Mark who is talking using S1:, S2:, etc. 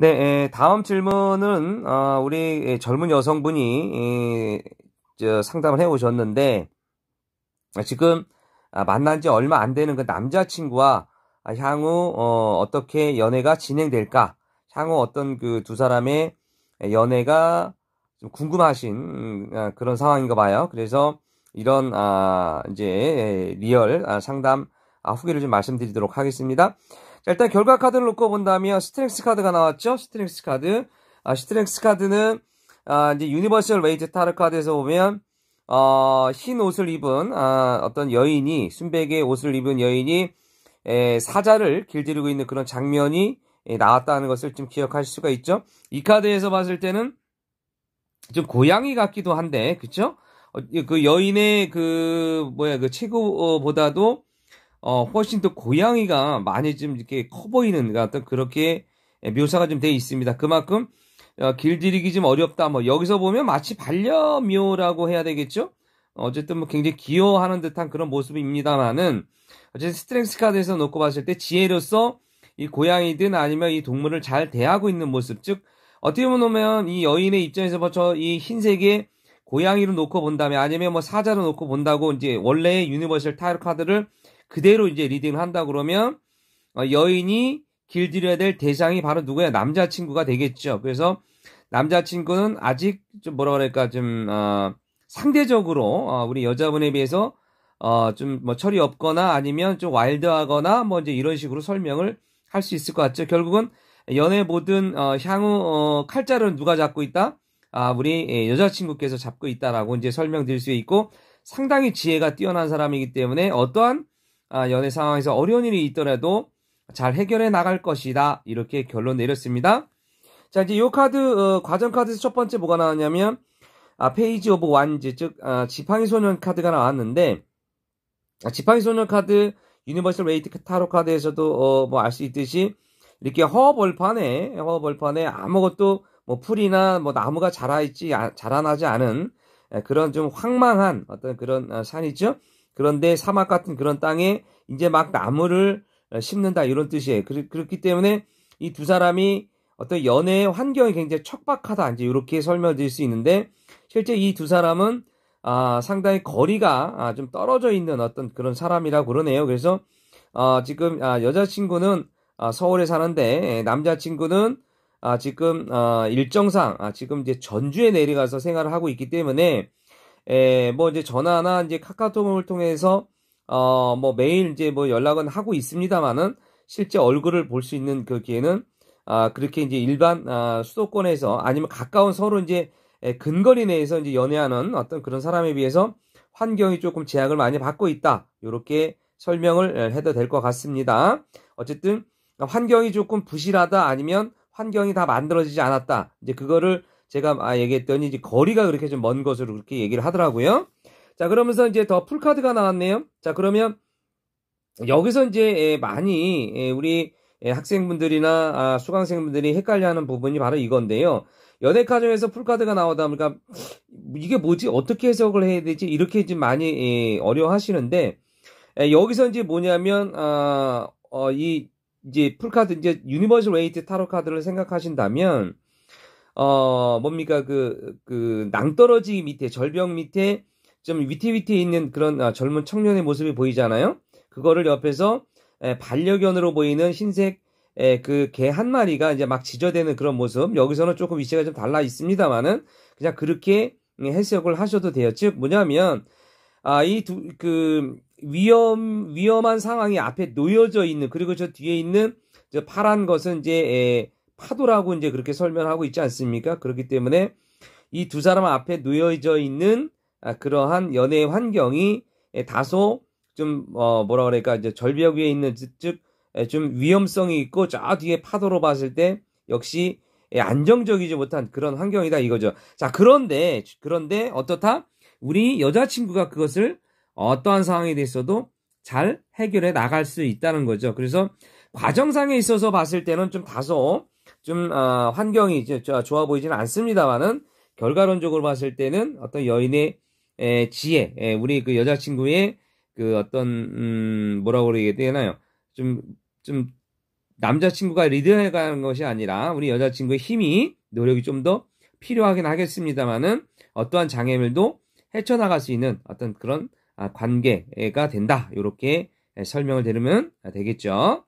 S1: 네, 예, 다음 질문은 어, 우리 예, 젊은 여성분이 상담을 해 오셨는데 지금 아, 만난 지 얼마 안 되는 그 남자친구와 향후 어, 떻게 연애가 진행될까? 향후 어떤 그 두 사람의 연애가 좀 궁금하신 음, 아, 그런 상황인가 봐요. 그래서 이런 아, 이제 예, 리얼 아, 상담 후기를 좀 말씀드리도록 하겠습니다. 자, 일단 결과 카드를 놓고 본다면 스트렝스 카드가 나왔죠. 스트렝스 카드. 아, 스트렝스 카드는 아, 이제 유니버셜 웨이트 타르 카드에서 보면 어, 흰 옷을 입은 아, 어떤 여인이 순백의 옷을 입은 여인이 에, 사자를 길들이고 있는 그런 장면이 에, 나왔다는 것을 좀 기억하실 수가 있죠. 이 카드에서 봤을 때는 좀 고양이 같기도 한데, 그쵸? 어, 그 여인의 그 뭐야 그 체구보다도 어, 훨씬 더 고양이가 많이 좀 이렇게 커 보이는 어떤 그렇게 묘사가 좀 돼 있습니다. 그만큼 어, 길들이기 좀 어렵다. 뭐 여기서 보면 마치 반려묘라고 해야 되겠죠? 어쨌든 뭐 굉장히 기여하는 듯한 그런 모습입니다만은 어쨌든 스트렝스 카드에서 놓고 봤을 때 지혜로서 이 고양이든 아니면 이 동물을 잘 대하고 있는 모습 즉 어떻게 보면 이 여인의 입장에서 보죠 이 흰색의 고양이로 놓고 본다면 아니면 뭐 사자로 놓고 본다고 이제 원래의 유니버셜 타일 카드를 그대로 이제 리딩을 한다 그러면 어, 여인이 길들여야 될 대상이 바로 누구야? 남자친구가 되겠죠. 그래서 남자친구는 아직 좀 뭐라 그럴까 좀 어, 상대적으로 어, 우리 여자분에 비해서 어, 좀뭐 철이 없거나 아니면 좀 와일드하거나 뭐 이제 이런 식으로 설명을 할 수 있을 것 같죠. 결국은 연애 모든 어, 향후 어, 칼자루는 누가 잡고 있다? 아, 우리 예, 여자친구께서 잡고 있다라고 이제 설명드릴 수 있고 상당히 지혜가 뛰어난 사람이기 때문에 어떠한 아, 연애 상황에서 어려운 일이 있더라도 잘 해결해 나갈 것이다. 이렇게 결론 내렸습니다. 자, 이제 요 카드, 어, 과정 카드에서 첫 번째 뭐가 나왔냐면, 아, 페이지 오브 완즈, 즉, 아, 지팡이 소년 카드가 나왔는데, 아, 지팡이 소년 카드, 유니버설 웨이트 타로 카드에서도, 어, 뭐알 수 있듯이, 이렇게 허벌판에, 허벌판에 아무것도, 뭐 풀이나 뭐 나무가 자라있지, 아, 자라나지 않은, 예, 그런 좀 황망한 어떤 그런 어, 산이죠. 그런데 사막 같은 그런 땅에 이제 막 나무를 어, 심는다 이런 뜻이에요. 그렇기 때문에 이 두 사람이 어떤 연애의 환경이 굉장히 척박하다 이제 이렇게 설명드릴 수 있는데 실제 이 두 사람은 아, 상당히 거리가 아, 좀 떨어져 있는 어떤 그런 사람이라고 그러네요. 그래서 아, 지금 아, 여자친구는 아, 서울에 사는데 예, 남자친구는 아, 지금 아, 일정상 아, 지금 이제 전주에 내려가서 생활을 하고 있기 때문에 에, 예, 뭐 이제 전화나 이제 카카오톡을 통해서 어, 뭐 매일 이제 뭐 연락은 하고 있습니다만은 실제 얼굴을 볼 수 있는 그 기회는 아, 그렇게 이제 일반 아, 수도권에서 아니면 가까운 서로 이제 예, 근거리 내에서 이제 연애하는 어떤 그런 사람에 비해서 환경이 조금 제약을 많이 받고 있다. 이렇게 설명을 예, 해도 될 것 같습니다. 어쨌든 환경이 조금 부실하다 아니면 환경이 다 만들어지지 않았다. 이제 그거를 제가 아 얘기했더니 이제 거리가 그렇게 좀 먼 것으로 그렇게 얘기를 하더라고요. 자 그러면서 이제 더 풀카드가 나왔네요. 자 그러면 여기서 이제 예, 많이 예, 우리 예, 학생분들이나 아, 수강생분들이 헷갈려하는 부분이 바로 이건데요. 연애 카정에서 풀카드가 나오다 보니까 이게 뭐지 어떻게 해석을 해야 되지 이렇게 좀 많이 어려워하시는데 여기서 이제 뭐냐면 아, 어, 이 이제 풀카드 이제 유니버셜 웨이트 타로 카드를 생각하신다면 어 뭡니까 그그 그 낭떠러지 밑에 절벽 밑에 좀 위태위태 있는 그런 아, 젊은 청년의 모습이 보이잖아요. 그거를 옆에서 에, 반려견으로 보이는 흰색 에, 그개 한 마리가 이제 막 지저대는 그런 모습. 여기서는 조금 위치가 좀 달라 있습니다만은 그냥 그렇게 해석을 하셔도 돼요. 즉 뭐냐면 아이 두 그 위험 위험한 상황이 앞에 놓여져 있는 그리고 저 뒤에 있는 저 파란 것은 이제 에, 파도라고 이제 그렇게 설명하고 있지 않습니까? 그렇기 때문에 이 두 사람 앞에 놓여져 있는 아, 그러한 연애 환경이 다소 좀 어, 뭐라 그럴까 이제 절벽 위에 있는 즉좀 위험성이 있고 저 뒤에 파도로 봤을 때 역시 안정적이지 못한 그런 환경이다 이거죠. 자 그런데 그런데 어떻다? 우리 여자친구가 그것을 어떠한 상황이 됐어도 잘 해결해 나갈 수 있다는 거죠. 그래서 과정상에 있어서 봤을 때는 좀 다소 좀 어, 환경이 이제 좋아 보이지는 않습니다만은 결과론적으로 봤을 때는 어떤 여인의 에, 지혜, 에, 우리 그 여자친구의 그 어떤 음, 뭐라고 그러야 되나요? 좀좀 좀 남자친구가 리드해가는 것이 아니라 우리 여자친구의 힘이 노력이 좀 더 필요하긴 하겠습니다만은 어떠한 장애물도 헤쳐나갈 수 있는 어떤 그런 아, 관계가 된다. 이렇게 설명을 들으면 아, 되겠죠.